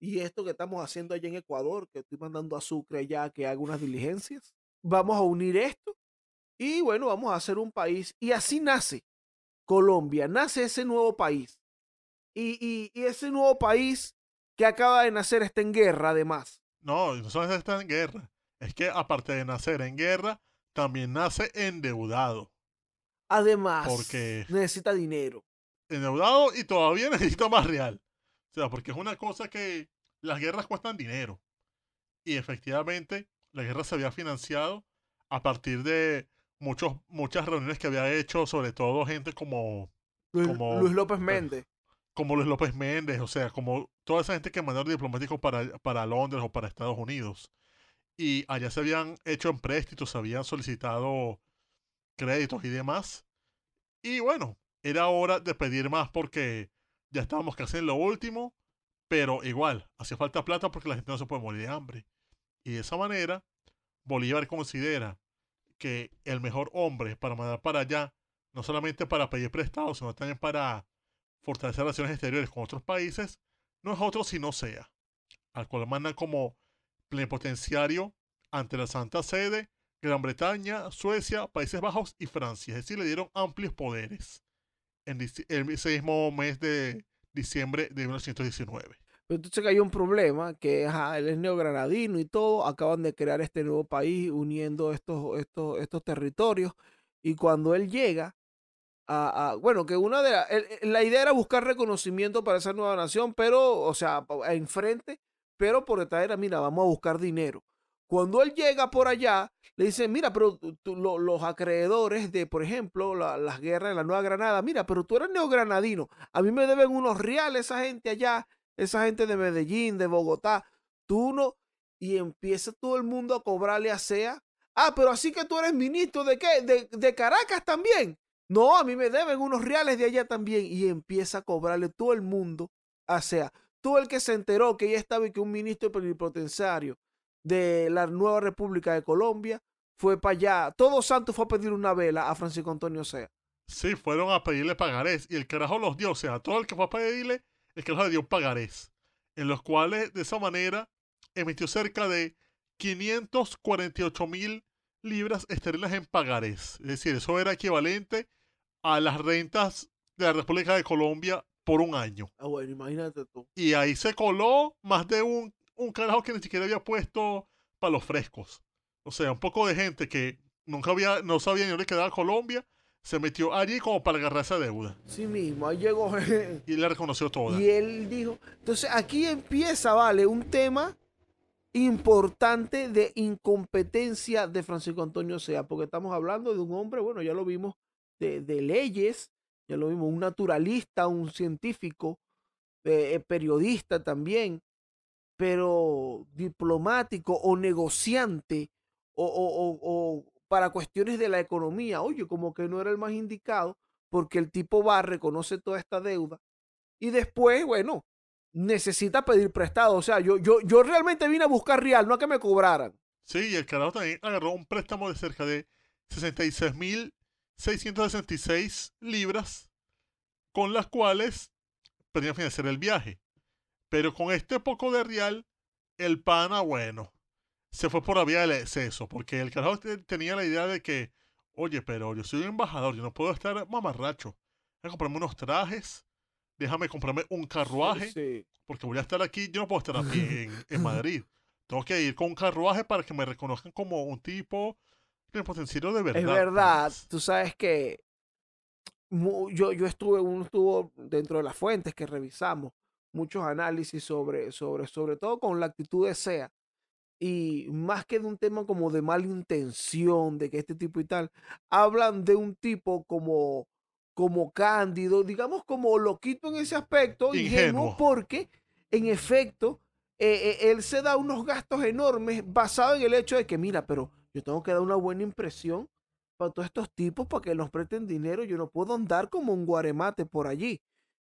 y esto que estamos haciendo allá en Ecuador, que estoy mandando a Sucre ya que haga unas diligencias vamos a unir esto y bueno, vamos a hacer un país. Y así nace Colombia, nace ese nuevo país. Y, y, ese nuevo país que acaba de nacer está en guerra además. No, no solo está en guerra, es que aparte de nacer en guerra, también nace endeudado. Además, porque necesita dinero. Endeudado y todavía necesita más real. O sea, porque es una cosa que las guerras cuestan dinero. Y efectivamente, la guerra se había financiado a partir de muchos, muchas reuniones que había hecho, sobre todo gente como... Luis, como, Luis López Méndez. Como Luis López Méndez, o sea, como toda esa gente que mandó diplomáticos para, para Londres o para Estados Unidos. Y allá se habían hecho empréstitos, se habían solicitado créditos y demás. Y bueno, era hora de pedir más porque ya estábamos casi en lo último, pero igual, hacía falta plata porque la gente no se puede morir de hambre. Y de esa manera, Bolívar considera que el mejor hombre para mandar para allá, no solamente para pedir prestado, sino también para fortalecer relaciones exteriores con otros países, no es otro sino sea, al cual manda como plenipotenciario ante la Santa Sede, Gran Bretaña, Suecia, Países Bajos y Francia. Es decir, le dieron amplios poderes en ese mismo mes de diciembre de 1919 entonces hay un problema, que él es neogranadino y todo, acaban de crear este nuevo país uniendo estos, estos, estos territorios. Y cuando él llega, a, bueno, que una de la, la idea era buscar reconocimiento para esa nueva nación, pero, o sea, enfrente, pero por detrás era, mira, vamos a buscar dinero. Cuando él llega por allá, le dicen, mira, pero los acreedores de, por ejemplo, las guerras de la Nueva Granada, mira, pero tú eres neogranadino, a mí me deben unos reales esa gente allá esa gente de Medellín, de Bogotá, tú no, y empieza todo el mundo a cobrarle a SEA. Ah, pero así que tú eres ministro de qué? De, Caracas también. No, a mí me deben unos reales de allá también. Y empieza a cobrarle todo el mundo a SEA. Tú el que se enteró que ya estaba y que un ministro plenipotenciario de la nueva República de Colombia fue para allá. Todo santo fue a pedir una vela a Francisco Antonio Sea. Sí, fueron a pedirle pagarés y el carajo los dio. O sea, todo el que fue a pedirle el carajo dio pagarés, en los cuales de esa manera emitió cerca de 548 mil libras esterlinas en pagarés. Es decir, eso era equivalente a las rentas de la República de Colombia por un año. Ah, bueno, imagínate tú. Y ahí se coló más de un, un carajo que ni siquiera había puesto para los frescos. O sea, un poco de gente que nunca había, no sabía ni dónde quedaba Colombia se metió allí como para agarrar esa deuda. Sí mismo, ahí llegó. y le reconoció toda. Y él dijo, entonces aquí empieza, vale, un tema importante de incompetencia de Francisco Antonio Sea, porque estamos hablando de un hombre, bueno, ya lo vimos, de, leyes, ya lo vimos, un naturalista, un científico, eh, eh, periodista también, pero diplomático o negociante o para cuestiones de la economía. Oye, como que no era el más indicado, porque el tipo va, reconoce toda esta deuda y después, bueno, necesita pedir prestado. O sea, yo, yo, yo realmente vine a buscar real, no a que me cobraran. Sí, y el carajo también agarró un préstamo de cerca de 66.666 libras, con las cuales podían financiar el viaje. Pero con este poco de real, el pana, bueno, se fue por la vía del exceso, porque el carajo tenía la idea de que, oye, pero yo soy un embajador, yo no puedo estar mamarracho. Déjame comprarme unos trajes, déjame comprarme un carruaje, porque voy a estar aquí, yo no puedo estar aquí en, Madrid. Tengo que ir con un carruaje para que me reconozcan como un tipo de potencial de verdad. Es verdad, pues". tú sabes que yo, yo estuve, uno estuvo dentro de las fuentes que revisamos, muchos análisis sobre, sobre, sobre todo con la actitud de SEA y más que de un tema como de mala intención, de que este tipo y tal, hablan de un tipo como, como cándido, digamos como loquito en ese aspecto, y no porque en efecto eh, eh, él se da unos gastos enormes basado en el hecho de que, mira, pero yo tengo que dar una buena impresión para todos estos tipos para que nos presten dinero, yo no puedo andar como un guaremate por allí.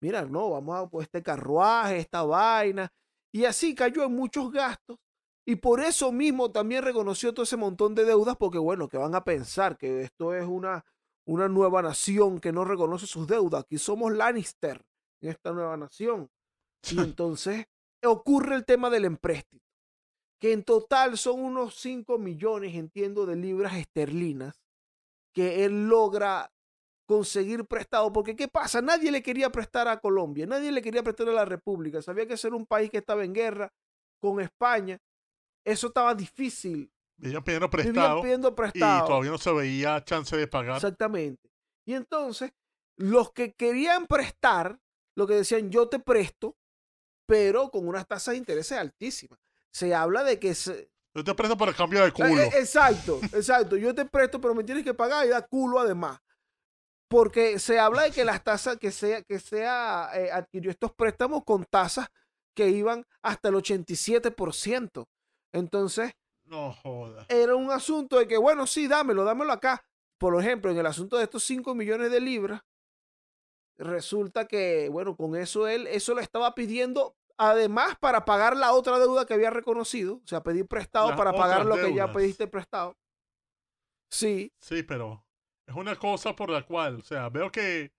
Mira, no, vamos a pues, este carruaje, esta vaina. Y así cayó en muchos gastos y por eso mismo también reconoció todo ese montón de deudas, porque bueno, que van a pensar que esto es una, una nueva nación que no reconoce sus deudas. Aquí somos Lannister en esta nueva nación. Y entonces ocurre el tema del empréstito, que en total son unos 5 millones, entiendo, de libras esterlinas que él logra conseguir prestado. Porque ¿qué pasa? Nadie le quería prestar a Colombia, nadie le quería prestar a la República. Sabía que era un país que estaba en guerra con España eso estaba difícil. Vivían pidiendo prestado. pidiendo prestado. Y todavía no se veía chance de pagar. Exactamente. Y entonces, los que querían prestar, lo que decían, yo te presto, pero con unas tasas de interés altísimas. Se habla de que se, yo te presto para el cambio de eh, culo. Eh, exacto, exacto. Yo te presto, pero me tienes que pagar y da culo además. Porque se habla de que las tasas que sea, que sea eh, adquirió estos préstamos con tasas que iban hasta el 87%. Entonces, no Era un asunto de que, bueno, sí, dámelo, dámelo acá. Por ejemplo, en el asunto de estos 5 millones de libras, resulta que, bueno, con eso él, eso le estaba pidiendo, además, para pagar la otra deuda que había reconocido, o sea, pedir prestado para pagar lo que ya pediste prestado. Sí. Sí, pero es una cosa por la cual, o sea, veo que,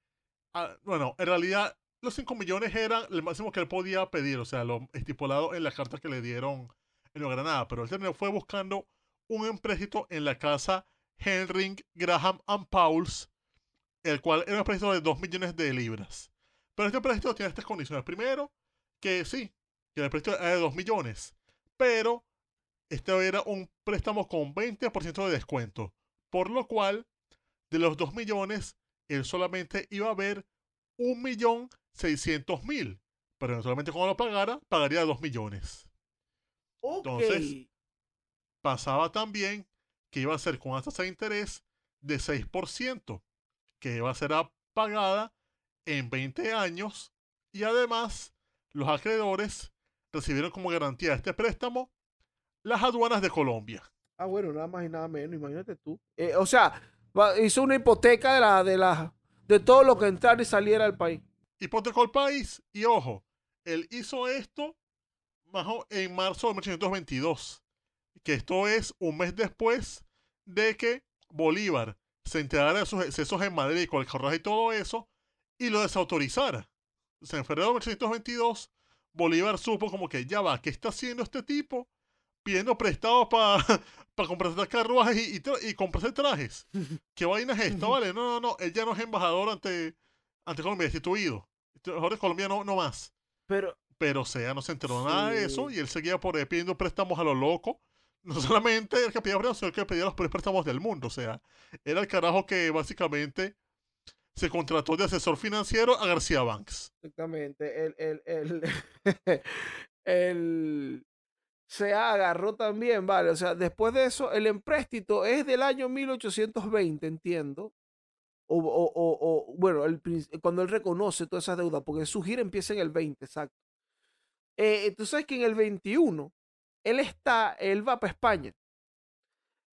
ah, bueno, en realidad los 5 millones eran el máximo que él podía pedir, o sea, lo estipulado en las cartas que le dieron en Granada, pero el señor fue buscando un empréstito en la casa Henry Graham and Pauls, el cual era un empréstito de 2 millones de libras. Pero este empréstito tiene estas condiciones. Primero, que sí, que el empréstito era de 2 millones, pero este era un préstamo con 20% de descuento, por lo cual de los 2 millones, él solamente iba a ver 1.600.000, pero solamente cuando lo pagara, pagaría 2 millones. Entonces, pasaba también que iba a ser con tasas de interés de 6%, que iba a ser pagada en 20 años y además los acreedores recibieron como garantía de este préstamo las aduanas de Colombia. Ah, bueno, nada más y nada menos, imagínate tú. Eh, o sea, hizo una hipoteca de la, de de todo lo que entrara y saliera al país. Hipotecó el país y ojo, él hizo esto bajó en marzo de 1822, que esto es un mes después de que Bolívar se enterara de sus excesos en Madrid con el carruaje y todo eso y lo desautorizara. Entonces, en febrero de 1822, Bolívar supo como que ya va, ¿qué está haciendo este tipo? Pidiendo prestados para comprarse comprar carruajes y, y, comprarse trajes. ¿Qué vaina es esta, vale? No, no, no, él ya no es embajador ante, ante Colombia, destituido. de Colombia no, no más. Pero, pero Sea no se enteró nada de eso y él seguía por pidiendo préstamos a lo loco. No solamente el que pedía préstamos, sino el que pedía los préstamos del mundo. O sea, era el carajo que básicamente se contrató de asesor financiero a García Banks. Exactamente. El, el, el, el se agarró también, ¿vale? O sea, después de eso, el empréstito es del año 1820, entiendo. O, bueno, cuando él reconoce todas esas deudas, porque su gira empieza en el 20, exacto entonces eh, tú sabes que en el 21, él está, él va para España.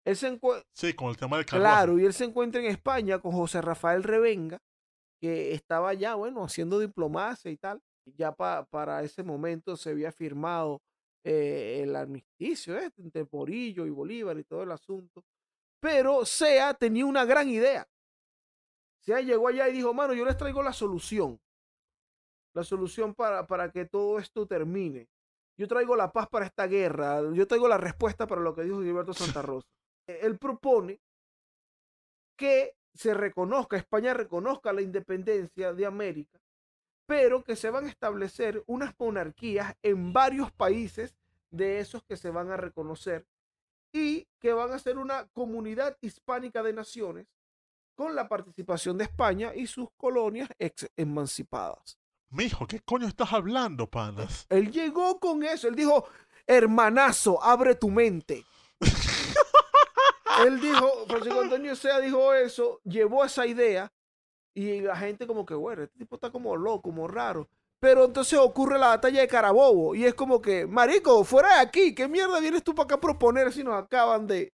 Él se sí, con el tema del carruaje. Claro, y él se encuentra en España con José Rafael Revenga, que estaba ya, bueno, haciendo diplomacia y tal. ya para ese momento se había firmado eh, el armisticio este entre Porillo y Bolívar y todo el asunto. Pero Sea tenía una gran idea. Sea llegó allá y dijo, mano, yo les traigo la solución la solución para, que todo esto termine. Yo traigo la paz para esta guerra, yo traigo la respuesta para lo que dijo Gilberto Santa Rosa. E, él propone que se reconozca, España reconozca la independencia de América, pero que se van a establecer unas monarquías en varios países de esos que se van a reconocer y que van a ser una comunidad hispánica de naciones con la participación de España y sus colonias ex emancipadas. Mijo, ¿qué coño estás hablando, panas? Él llegó con eso. Él dijo, hermanazo, abre tu mente. él dijo, Francisco Antonio Sea dijo eso, llevó esa idea y la gente como que, bueno, este tipo está como loco, como raro. Pero entonces ocurre la batalla de Carabobo y es como que, marico, fuera de aquí, ¿qué mierda vienes tú para acá a proponer si nos acaban de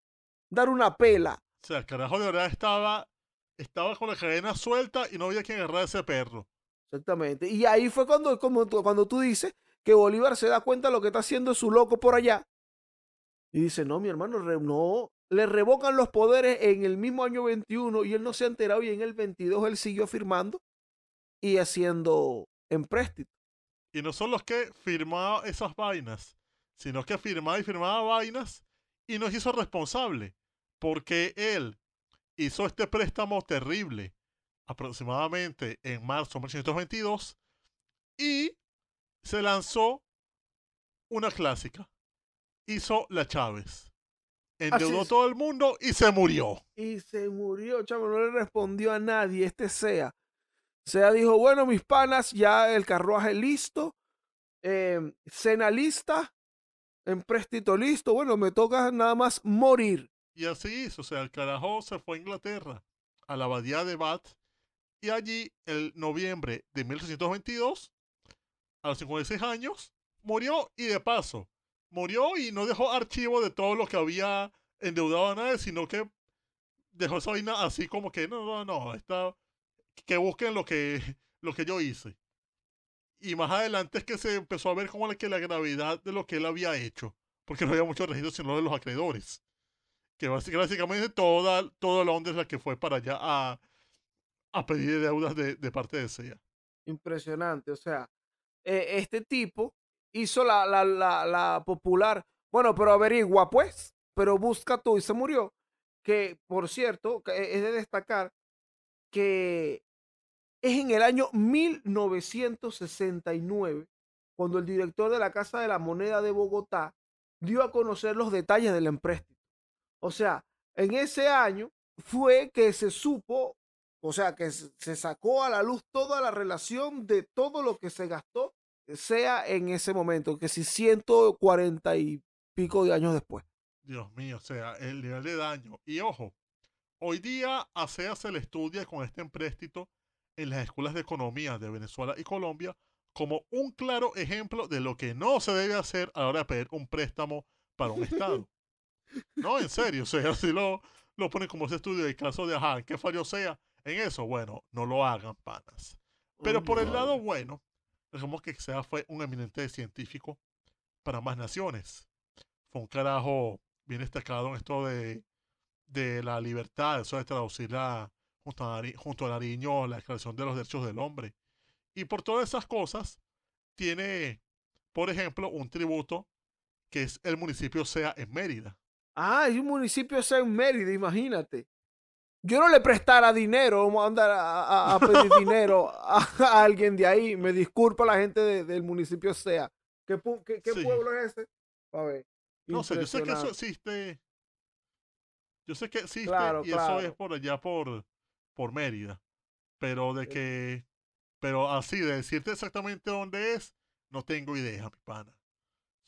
dar una pela? O sea, el carajo de verdad estaba, estaba con la cadena suelta y no había quien agarrar a ese perro. Exactamente. Y ahí fue cuando, como, cuando tú dices que Bolívar se da cuenta de lo que está haciendo su loco por allá. Y dice, no, mi hermano, no. Le revocan los poderes en el mismo año 21 y él no se ha enterado y en el 22 él siguió firmando y haciendo empréstito. Y no son los que firmaba esas vainas, sino que firmaba y firmaba vainas y nos hizo responsable porque él hizo este préstamo terrible aproximadamente en marzo de 1822 y se lanzó una clásica. Hizo la Chávez. Endeudó todo el mundo y se murió. Y se murió, chavo, no le respondió a nadie, este sea. Sea dijo, bueno, mis panas, ya el carruaje listo, em, cena lista, empréstito listo, bueno, me toca nada más morir. Y así hizo, o sea, el carajo se fue a Inglaterra, a la abadía de Bath, y allí, en noviembre de 1622, a los 56 años, murió y de paso, murió y no dejó archivo de todo lo que había endeudado a nadie, sino que dejó esa vaina así como que, no, no, no, que busquen lo que, lo que yo hice. Y más adelante es que se empezó a ver como la, gravedad de lo que él había hecho, porque no había muchos registros sino de los acreedores, que básicamente toda, toda Londres la que fue para allá a a pedir deudas de, parte de ya Impresionante, o sea, e, este tipo hizo la, popular, bueno, pero averigua pues, pero busca todo y se murió, que por cierto, e, es de destacar que es en el año 1969 cuando el director de la Casa de la Moneda de Bogotá dio a conocer los detalles del empréstito. O sea, en ese año fue que se supo o sea, que se sacó a la luz toda la relación de todo lo que se gastó, eh, sea en ese momento, que si 140 y pico de años después. Dios mío, o sea, el nivel de daño. Y ojo, hoy día hace se le estudia con este empréstito en las escuelas de economía de Venezuela y Colombia como un claro ejemplo de lo que no se debe hacer a la hora de pedir un préstamo para un Estado. no, en serio, o sea, si lo, lo ponen como ese estudio del caso de, ajá, que qué fallo sea? En eso, bueno, no lo hagan panas. Pero por el lado bueno, digamos que sea fue un eminente científico para más naciones. Fue un carajo bien destacado en esto de, de la libertad, eso de traducirla junto a, junto a la declaración de los derechos del hombre. Y por todas esas cosas, tiene, por ejemplo, un tributo que es el municipio SEA en Mérida. Ah, es un municipio SEA en Mérida, imagínate yo no le prestara dinero, vamos a andar a, pedir dinero a, alguien de ahí. Me disculpa la gente del municipio sea. ¿Qué, pueblo es ese? A ver. No sé, yo sé que eso existe. Yo sé que existe y eso es por allá por, por Mérida. Pero de eh. que. Pero así, de decirte exactamente dónde es, no tengo idea, mi pana.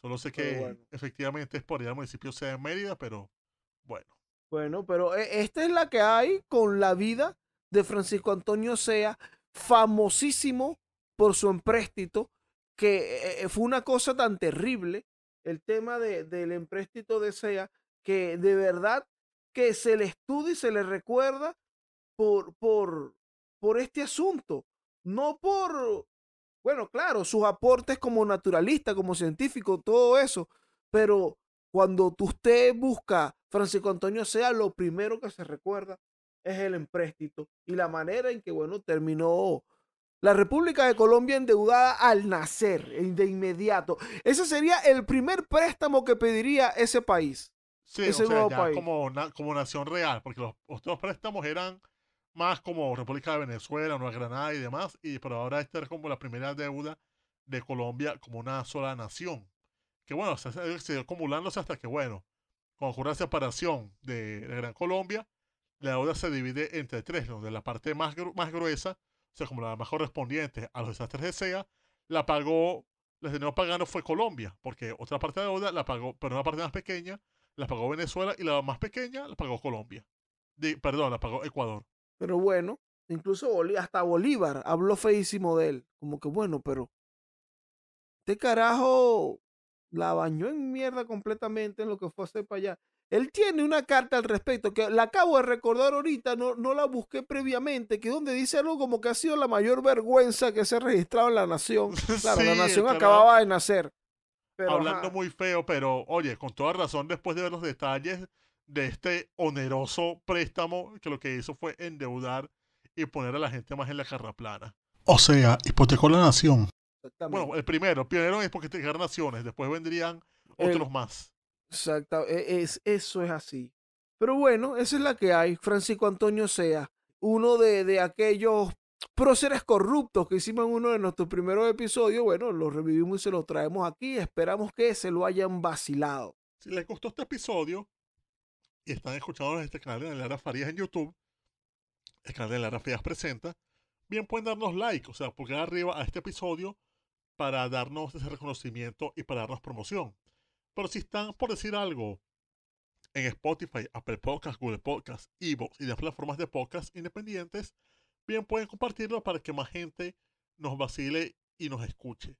Solo sé que efectivamente es por allá el municipio sea en Mérida, pero bueno. Bueno, pero e, esta es la que hay con la vida de Francisco Antonio Sea, famosísimo por su empréstito, que e, e, fue una cosa tan terrible, el tema del empréstito de Sea, que de verdad que se le estudia y se le recuerda por, por, por este asunto, no por, bueno, claro, sus aportes como naturalista, como científico, todo eso, pero cuando usted busca Francisco Antonio Sea, lo primero que se recuerda es el empréstito y la manera en que, bueno, terminó la República de Colombia endeudada al nacer, eh, de inmediato. Ese sería el primer préstamo que pediría ese país. Sí, o sea, ya Como, como nación real, porque los otros préstamos eran más como República de Venezuela, Nueva Granada y demás, y, pero ahora esta es como la primera deuda de Colombia como una sola nación que bueno, se, dio acumulándose hasta que bueno, con la separación de, Gran Colombia, la deuda se divide entre tres, donde la parte más, más gruesa, o sea, como la más correspondiente a los desastres de SEA, la pagó, la nuevo pagando fue Colombia, porque otra parte de la deuda la pagó, pero una parte más pequeña, la pagó Venezuela y la más pequeña la pagó Colombia. perdón, la pagó Ecuador. Pero bueno, incluso hasta Bolívar habló feísimo de él. Como que bueno, pero te carajo la bañó en mierda completamente en lo que fue a hacer para allá. Él tiene una carta al respecto que la acabo de recordar ahorita, no, no la busqué previamente, que donde dice algo como que ha sido la mayor vergüenza que se ha registrado en la nación. Claro, la nación acababa de nacer. Hablando muy feo, pero oye, con toda razón, después de ver los detalles de este oneroso préstamo, que lo que hizo fue endeudar y poner a la gente más en la carra O sea, hipotecó la nación bueno, el primero, el primero es porque ganan naciones, después vendrían otros más. Exacto, e, es, eso es así. Pero bueno, esa es la que hay. Francisco Antonio Sea, uno de, aquellos próceres corruptos que hicimos en uno de nuestros primeros episodios, bueno, lo revivimos y se lo traemos aquí. Esperamos que se lo hayan vacilado. Si les gustó este episodio y están escuchando este canal de Lara Farías en YouTube, el canal de Lara Farías presenta, bien pueden darnos like, o sea, porque arriba a este episodio para darnos ese reconocimiento y para darnos promoción. Pero si están, por decir algo, en Spotify, Apple Podcasts, Google Podcasts, Evox y las plataformas de podcast independientes, bien pueden compartirlo para que más gente nos vacile y nos escuche.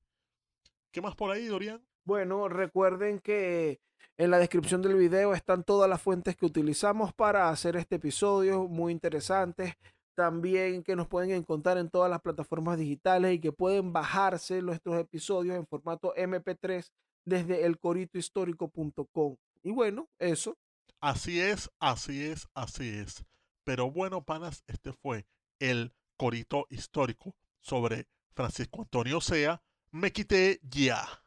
¿Qué más por ahí, Dorian? Bueno, recuerden que en la descripción del video están todas las fuentes que utilizamos para hacer este episodio, muy interesantes también que nos pueden encontrar en todas las plataformas digitales y que pueden bajarse nuestros episodios en formato MP3 desde elcoritohistórico.com. Y bueno, eso. Así es, así es, así es. Pero bueno, panas, este fue el corito histórico sobre Francisco Antonio Sea. Me quité ya.